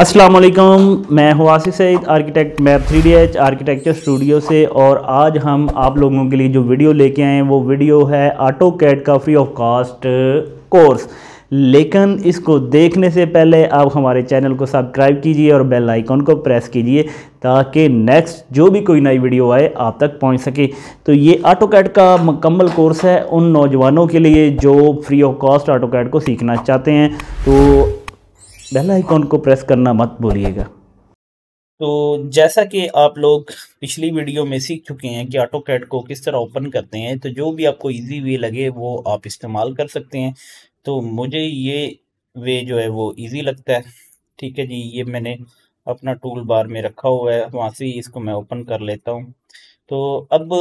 अस्सलाम वालेकुम मैं हूँ Asif Saeed architect map three D H architecture studio से और आज हम आप लोगों के लिए जो वीडियो लेके आए हैं वो वीडियो है आटो कैट का फ्री ऑफ कॉस्ट कोर्स लेकिन इसको देखने से पहले आप हमारे चैनल को सब्सक्राइब कीजिए और बेल आइकॉन को प्रेस कीजिए ताकि नेक्स्ट जो भी कोई नई वीडियो आए आप तक पहुंच सके तो ये आटो कैट का मुकम्मल कोर्स है उन नौजवानों के लिए जो free of cost AutoCAD को सीखना चाहते हैं तो बेल आइकॉन को प्रेस करना मत भूलिएगा तो जैसा कि आप लोग पिछली वीडियो में सीख चुके हैं कि ऑटो कैट को किस तरह ओपन करते हैं तो जो भी आपको इजी वे लगे वो आप इस्तेमाल कर सकते हैं तो मुझे ये वे जो है वो इजी लगता है ठीक है जी ये मैंने अपना टूल बार में रखा हुआ है वहाँ से इसको मैं ओपन कर लेता हूँ तो अब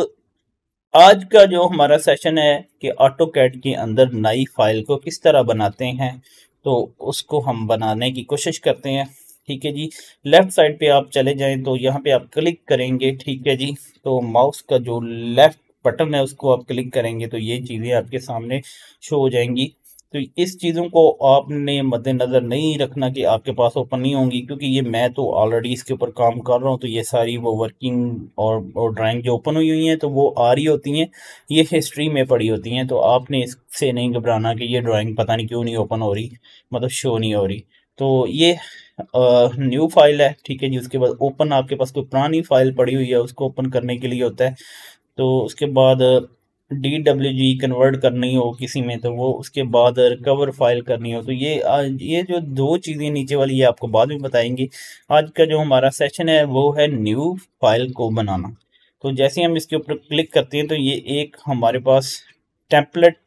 आज का जो हमारा सेशन है कि ऑटो कैट के अंदर नई फाइल को किस तरह बनाते हैं तो उसको हम बनाने की कोशिश करते हैं ठीक है जी लेफ्ट साइड पे आप चले जाएं तो यहाँ पे आप क्लिक करेंगे ठीक है जी तो माउस का जो लेफ्ट बटन है उसको आप क्लिक करेंगे तो ये चीज़ें आपके सामने शो हो जाएंगी तो इस चीज़ों को आपने मद्देनज़र नहीं रखना कि आपके पास ओपन नहीं होंगी क्योंकि ये मैं तो ऑलरेडी इसके ऊपर काम कर रहा हूँ तो ये सारी वो वर्किंग और और ड्राइंग जो ओपन हुई हुई हैं तो वो आ रही होती हैं ये हिस्ट्री में पड़ी होती हैं तो आपने इससे नहीं घबराना कि ये ड्राइंग पता नहीं क्यों नहीं ओपन हो रही मतलब शो नहीं हो रही तो ये न्यू फाइल है ठीक है जी उसके बाद ओपन आपके पास कोई पुरानी फाइल पड़ी हुई है उसको ओपन करने के लिए होता है तो उसके बाद डी डब्ल्यू जी कन्वर्ट करनी हो किसी में तो वो उसके बाद रिकवर फाइल करनी हो तो ये आज ये जो दो चीज़ें नीचे वाली ये आपको बाद में बताएंगे आज का जो हमारा सेशन है वो है न्यू फाइल को बनाना तो जैसे हम इसके ऊपर क्लिक करते हैं तो ये एक हमारे पास टेम्पलेट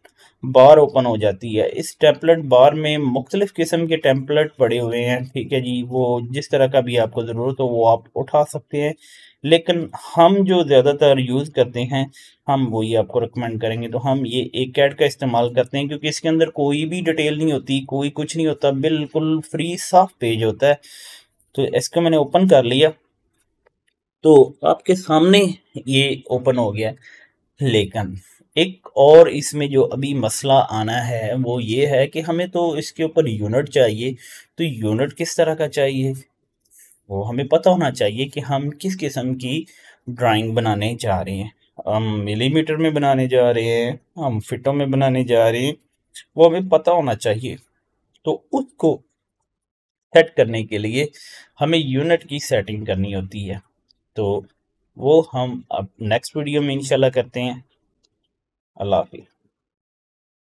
बार ओपन हो जाती है इस टेम्पलेट बार में मुख्तलिफ़ किस्म के टेम्पलेट पड़े हुए हैं ठीक है जी वो जिस तरह का भी आपको ज़रूरत हो वो आप उठा सकते हैं लेकिन हम जो ज़्यादातर यूज़ करते हैं हम वही आपको रिकमेंड करेंगे तो हम ये एक कैट का इस्तेमाल करते हैं क्योंकि इसके अंदर कोई भी डिटेल नहीं होती कोई कुछ नहीं होता बिल्कुल फ्री साफ पेज होता है तो इसको मैंने ओपन कर लिया तो आपके सामने ये ओपन हो गया लेकिन एक और इसमें जो अभी मसला आना है वो ये है कि हमें तो इसके ऊपर यूनिट चाहिए तो यूनिट किस तरह का चाहिए वो हमें पता होना चाहिए कि हम किस किस्म की ड्राइंग बनाने जा रहे हैं हम मिलीमीटर में बनाने जा रहे हैं हम फिटों में बनाने जा रहे हैं वो हमें पता होना चाहिए तो उसको सेट करने के लिए हमें यूनिट की सेटिंग करनी होती है तो वो हम अब नेक्स्ट वीडियो में इंशाल्लाह करते हैं अल्लाह हाफिज़